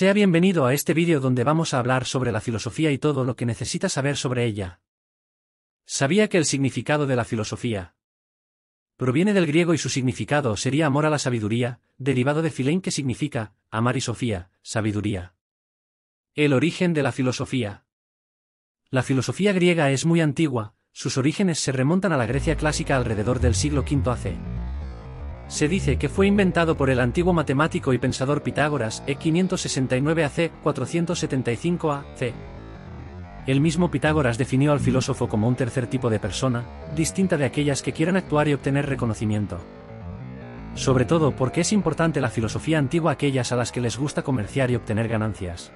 Sea bienvenido a este vídeo donde vamos a hablar sobre la filosofía y todo lo que necesita saber sobre ella. Sabía que el significado de la filosofía proviene del griego y su significado sería amor a la sabiduría, derivado de filén, que significa amar y sofía, sabiduría. El origen de la filosofía. La filosofía griega es muy antigua, sus orígenes se remontan a la Grecia clásica alrededor del siglo V AC, se dice que fue inventado por el antiguo matemático y pensador Pitágoras E569 AC 475 AC. El mismo Pitágoras definió al filósofo como un tercer tipo de persona, distinta de aquellas que quieran actuar y obtener reconocimiento. Sobre todo porque es importante la filosofía antigua aquellas a las que les gusta comerciar y obtener ganancias.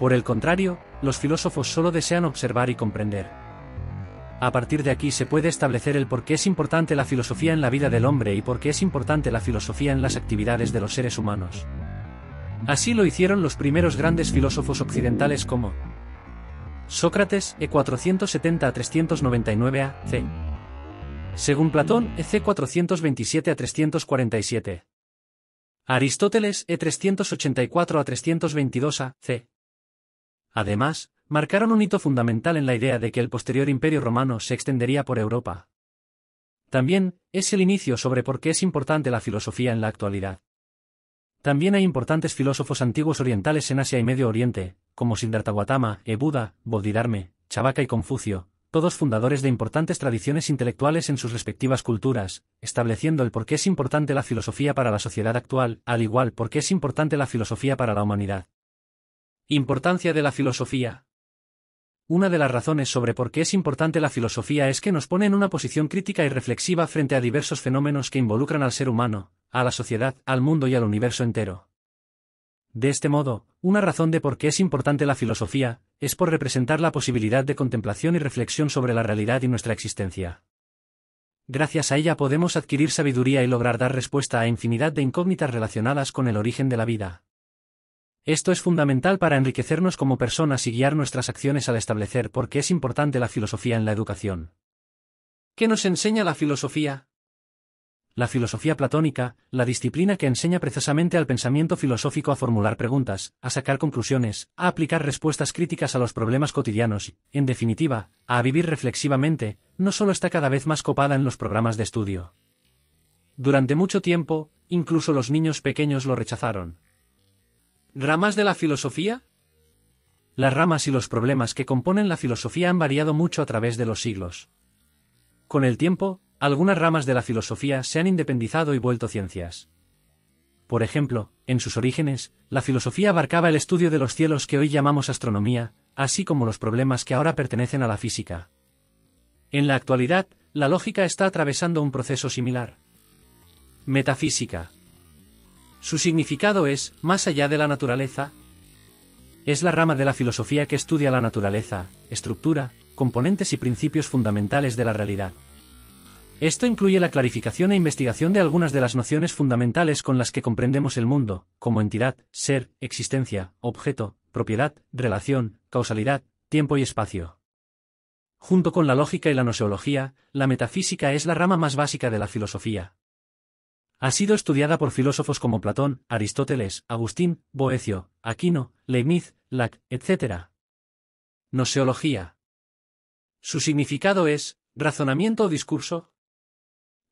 Por el contrario, los filósofos solo desean observar y comprender. A partir de aquí se puede establecer el por qué es importante la filosofía en la vida del hombre y por qué es importante la filosofía en las actividades de los seres humanos. Así lo hicieron los primeros grandes filósofos occidentales como Sócrates, E 470 a 399 a.C. Según Platón, e c 427 a 347. Aristóteles, E 384 a 322 a.C. Además, marcaron un hito fundamental en la idea de que el posterior imperio romano se extendería por Europa. También, es el inicio sobre por qué es importante la filosofía en la actualidad. También hay importantes filósofos antiguos orientales en Asia y Medio Oriente, como Siddhartha Gautama, e Buda, Bodhidharma, Chavaka y Confucio, todos fundadores de importantes tradiciones intelectuales en sus respectivas culturas, estableciendo el por qué es importante la filosofía para la sociedad actual, al igual por qué es importante la filosofía para la humanidad. Importancia de la filosofía. Una de las razones sobre por qué es importante la filosofía es que nos pone en una posición crítica y reflexiva frente a diversos fenómenos que involucran al ser humano, a la sociedad, al mundo y al universo entero. De este modo, una razón de por qué es importante la filosofía, es por representar la posibilidad de contemplación y reflexión sobre la realidad y nuestra existencia. Gracias a ella podemos adquirir sabiduría y lograr dar respuesta a infinidad de incógnitas relacionadas con el origen de la vida. Esto es fundamental para enriquecernos como personas y guiar nuestras acciones al establecer por qué es importante la filosofía en la educación. ¿Qué nos enseña la filosofía? La filosofía platónica, la disciplina que enseña precisamente al pensamiento filosófico a formular preguntas, a sacar conclusiones, a aplicar respuestas críticas a los problemas cotidianos en definitiva, a vivir reflexivamente, no solo está cada vez más copada en los programas de estudio. Durante mucho tiempo, incluso los niños pequeños lo rechazaron. ¿Ramas de la filosofía? Las ramas y los problemas que componen la filosofía han variado mucho a través de los siglos. Con el tiempo, algunas ramas de la filosofía se han independizado y vuelto ciencias. Por ejemplo, en sus orígenes, la filosofía abarcaba el estudio de los cielos que hoy llamamos astronomía, así como los problemas que ahora pertenecen a la física. En la actualidad, la lógica está atravesando un proceso similar. Metafísica. Su significado es, más allá de la naturaleza. Es la rama de la filosofía que estudia la naturaleza, estructura, componentes y principios fundamentales de la realidad. Esto incluye la clarificación e investigación de algunas de las nociones fundamentales con las que comprendemos el mundo, como entidad, ser, existencia, objeto, propiedad, relación, causalidad, tiempo y espacio. Junto con la lógica y la noseología, la metafísica es la rama más básica de la filosofía, ha sido estudiada por filósofos como Platón, Aristóteles, Agustín, Boecio, Aquino, Leibniz, Lac, etc. Noseología. Su significado es, razonamiento o discurso.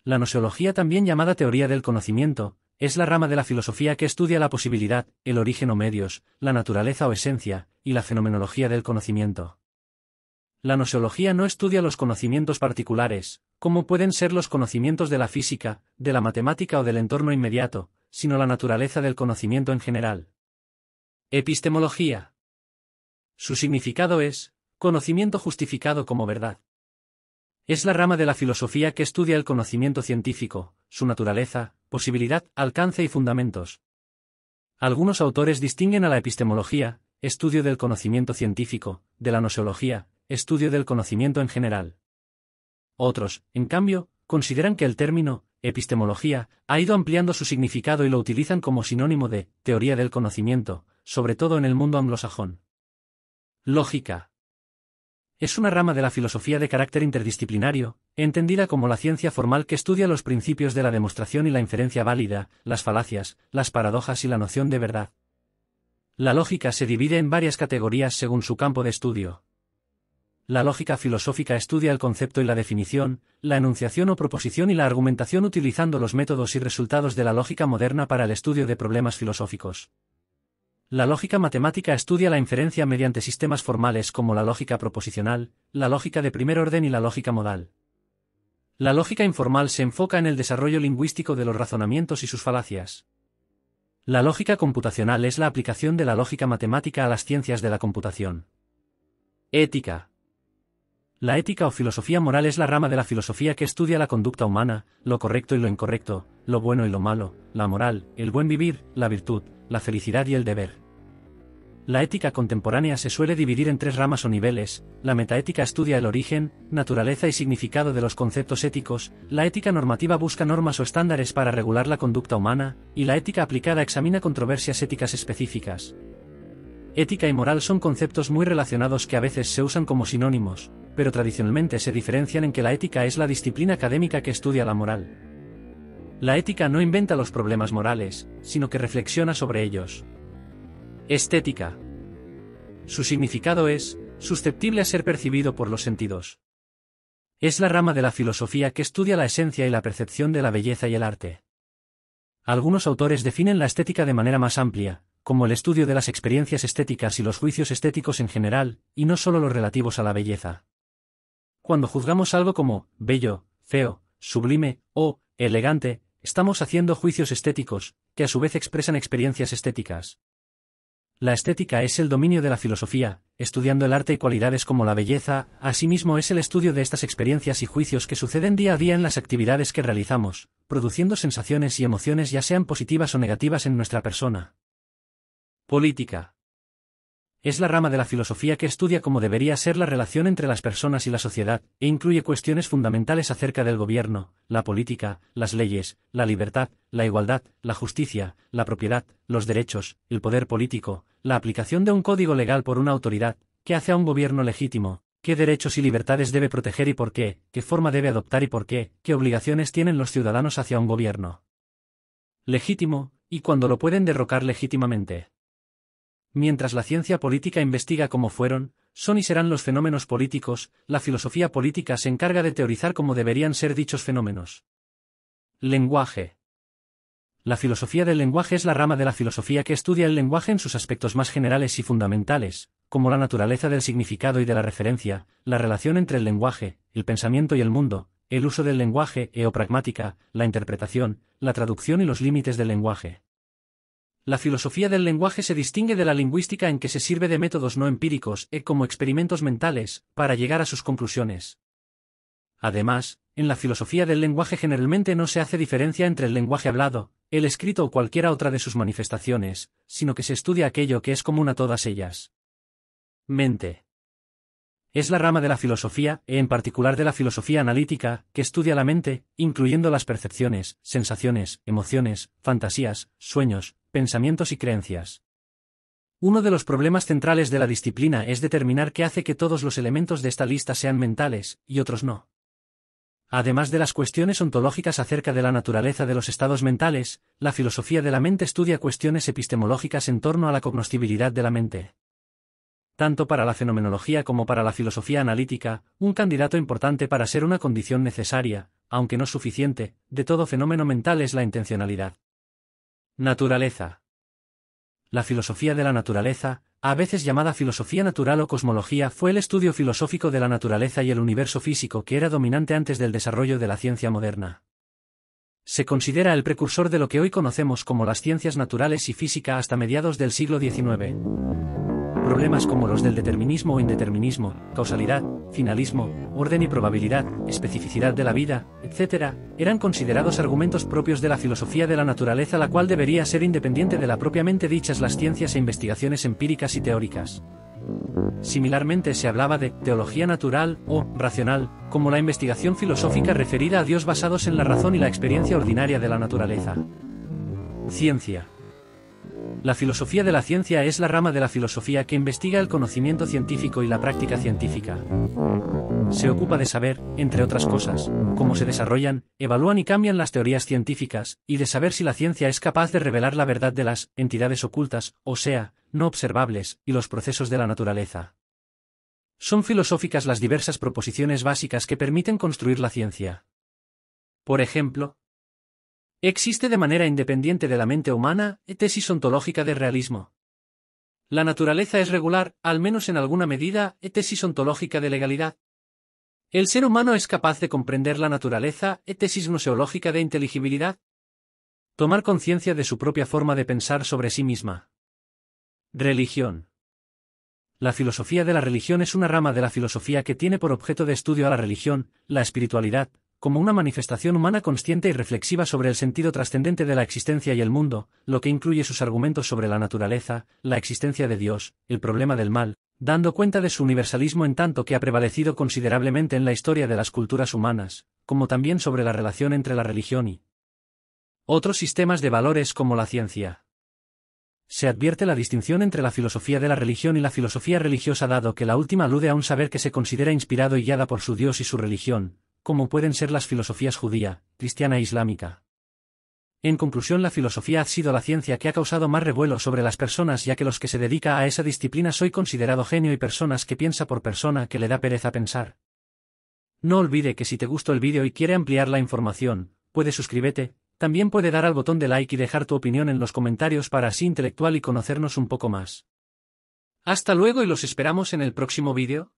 La noseología, también llamada teoría del conocimiento, es la rama de la filosofía que estudia la posibilidad, el origen o medios, la naturaleza o esencia, y la fenomenología del conocimiento. La noseología no estudia los conocimientos particulares, como pueden ser los conocimientos de la física, de la matemática o del entorno inmediato, sino la naturaleza del conocimiento en general. Epistemología. Su significado es, conocimiento justificado como verdad. Es la rama de la filosofía que estudia el conocimiento científico, su naturaleza, posibilidad, alcance y fundamentos. Algunos autores distinguen a la epistemología, estudio del conocimiento científico, de la noseología, estudio del conocimiento en general. Otros, en cambio, consideran que el término epistemología ha ido ampliando su significado y lo utilizan como sinónimo de teoría del conocimiento, sobre todo en el mundo anglosajón. Lógica. Es una rama de la filosofía de carácter interdisciplinario, entendida como la ciencia formal que estudia los principios de la demostración y la inferencia válida, las falacias, las paradojas y la noción de verdad. La lógica se divide en varias categorías según su campo de estudio. La lógica filosófica estudia el concepto y la definición, la enunciación o proposición y la argumentación utilizando los métodos y resultados de la lógica moderna para el estudio de problemas filosóficos. La lógica matemática estudia la inferencia mediante sistemas formales como la lógica proposicional, la lógica de primer orden y la lógica modal. La lógica informal se enfoca en el desarrollo lingüístico de los razonamientos y sus falacias. La lógica computacional es la aplicación de la lógica matemática a las ciencias de la computación. Ética, la ética o filosofía moral es la rama de la filosofía que estudia la conducta humana, lo correcto y lo incorrecto, lo bueno y lo malo, la moral, el buen vivir, la virtud, la felicidad y el deber. La ética contemporánea se suele dividir en tres ramas o niveles, la metaética estudia el origen, naturaleza y significado de los conceptos éticos, la ética normativa busca normas o estándares para regular la conducta humana, y la ética aplicada examina controversias éticas específicas. Ética y moral son conceptos muy relacionados que a veces se usan como sinónimos, pero tradicionalmente se diferencian en que la ética es la disciplina académica que estudia la moral. La ética no inventa los problemas morales, sino que reflexiona sobre ellos. Estética. Su significado es, susceptible a ser percibido por los sentidos. Es la rama de la filosofía que estudia la esencia y la percepción de la belleza y el arte. Algunos autores definen la estética de manera más amplia, como el estudio de las experiencias estéticas y los juicios estéticos en general, y no solo los relativos a la belleza. Cuando juzgamos algo como bello, feo, sublime o elegante, estamos haciendo juicios estéticos, que a su vez expresan experiencias estéticas. La estética es el dominio de la filosofía, estudiando el arte y cualidades como la belleza, asimismo es el estudio de estas experiencias y juicios que suceden día a día en las actividades que realizamos, produciendo sensaciones y emociones ya sean positivas o negativas en nuestra persona. Política. Es la rama de la filosofía que estudia cómo debería ser la relación entre las personas y la sociedad, e incluye cuestiones fundamentales acerca del gobierno, la política, las leyes, la libertad, la igualdad, la justicia, la propiedad, los derechos, el poder político, la aplicación de un código legal por una autoridad, qué hace a un gobierno legítimo, qué derechos y libertades debe proteger y por qué, qué forma debe adoptar y por qué, qué obligaciones tienen los ciudadanos hacia un gobierno legítimo, y cuando lo pueden derrocar legítimamente. Mientras la ciencia política investiga cómo fueron, son y serán los fenómenos políticos, la filosofía política se encarga de teorizar cómo deberían ser dichos fenómenos. Lenguaje. La filosofía del lenguaje es la rama de la filosofía que estudia el lenguaje en sus aspectos más generales y fundamentales, como la naturaleza del significado y de la referencia, la relación entre el lenguaje, el pensamiento y el mundo, el uso del lenguaje e pragmática), la interpretación, la traducción y los límites del lenguaje. La filosofía del lenguaje se distingue de la lingüística en que se sirve de métodos no empíricos e como experimentos mentales, para llegar a sus conclusiones. Además, en la filosofía del lenguaje generalmente no se hace diferencia entre el lenguaje hablado, el escrito o cualquiera otra de sus manifestaciones, sino que se estudia aquello que es común a todas ellas. Mente. Es la rama de la filosofía, e en particular de la filosofía analítica, que estudia la mente, incluyendo las percepciones, sensaciones, emociones, fantasías, sueños, pensamientos y creencias. Uno de los problemas centrales de la disciplina es determinar qué hace que todos los elementos de esta lista sean mentales, y otros no. Además de las cuestiones ontológicas acerca de la naturaleza de los estados mentales, la filosofía de la mente estudia cuestiones epistemológicas en torno a la cognoscibilidad de la mente. Tanto para la fenomenología como para la filosofía analítica, un candidato importante para ser una condición necesaria, aunque no suficiente, de todo fenómeno mental es la intencionalidad. Naturaleza. La filosofía de la naturaleza, a veces llamada filosofía natural o cosmología, fue el estudio filosófico de la naturaleza y el universo físico que era dominante antes del desarrollo de la ciencia moderna. Se considera el precursor de lo que hoy conocemos como las ciencias naturales y física hasta mediados del siglo XIX. Problemas como los del determinismo o indeterminismo, causalidad, finalismo, orden y probabilidad, especificidad de la vida, etc., eran considerados argumentos propios de la filosofía de la naturaleza la cual debería ser independiente de la propiamente dichas las ciencias e investigaciones empíricas y teóricas. Similarmente se hablaba de teología natural o racional, como la investigación filosófica referida a Dios basados en la razón y la experiencia ordinaria de la naturaleza. Ciencia. La filosofía de la ciencia es la rama de la filosofía que investiga el conocimiento científico y la práctica científica. Se ocupa de saber, entre otras cosas, cómo se desarrollan, evalúan y cambian las teorías científicas, y de saber si la ciencia es capaz de revelar la verdad de las entidades ocultas, o sea, no observables, y los procesos de la naturaleza. Son filosóficas las diversas proposiciones básicas que permiten construir la ciencia. Por ejemplo, Existe de manera independiente de la mente humana, tesis ontológica de realismo. La naturaleza es regular, al menos en alguna medida, tesis ontológica de legalidad. El ser humano es capaz de comprender la naturaleza, tesis museológica de inteligibilidad. Tomar conciencia de su propia forma de pensar sobre sí misma. Religión. La filosofía de la religión es una rama de la filosofía que tiene por objeto de estudio a la religión, la espiritualidad, como una manifestación humana consciente y reflexiva sobre el sentido trascendente de la existencia y el mundo, lo que incluye sus argumentos sobre la naturaleza, la existencia de Dios, el problema del mal, dando cuenta de su universalismo en tanto que ha prevalecido considerablemente en la historia de las culturas humanas, como también sobre la relación entre la religión y otros sistemas de valores como la ciencia. Se advierte la distinción entre la filosofía de la religión y la filosofía religiosa dado que la última alude a un saber que se considera inspirado y guiada por su Dios y su religión, como pueden ser las filosofías judía, cristiana e islámica. En conclusión, la filosofía ha sido la ciencia que ha causado más revuelo sobre las personas ya que los que se dedica a esa disciplina soy considerado genio y personas que piensa por persona que le da pereza pensar. No olvide que si te gustó el vídeo y quiere ampliar la información, puede suscríbete, también puede dar al botón de like y dejar tu opinión en los comentarios para así intelectual y conocernos un poco más. Hasta luego y los esperamos en el próximo vídeo.